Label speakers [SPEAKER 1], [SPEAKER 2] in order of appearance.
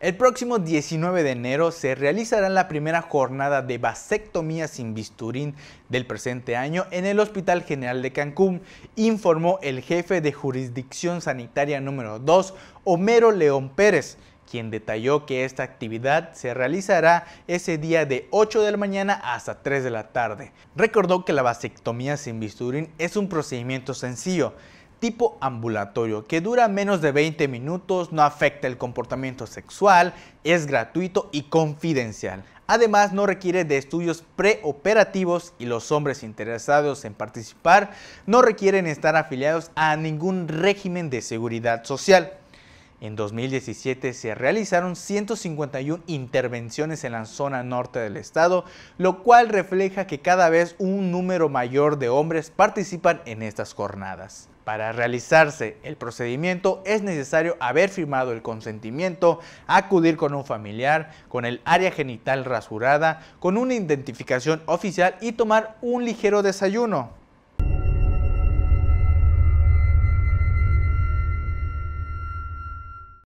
[SPEAKER 1] El próximo 19 de enero se realizará la primera jornada de vasectomía sin bisturín del presente año en el Hospital General de Cancún, informó el jefe de jurisdicción sanitaria número 2, Homero León Pérez, quien detalló que esta actividad se realizará ese día de 8 de la mañana hasta 3 de la tarde. Recordó que la vasectomía sin bisturín es un procedimiento sencillo tipo ambulatorio que dura menos de 20 minutos, no afecta el comportamiento sexual, es gratuito y confidencial. Además, no requiere de estudios preoperativos y los hombres interesados en participar no requieren estar afiliados a ningún régimen de seguridad social. En 2017 se realizaron 151 intervenciones en la zona norte del estado, lo cual refleja que cada vez un número mayor de hombres participan en estas jornadas. Para realizarse el procedimiento es necesario haber firmado el consentimiento, acudir con un familiar, con el área genital rasurada, con una identificación oficial y tomar un ligero desayuno.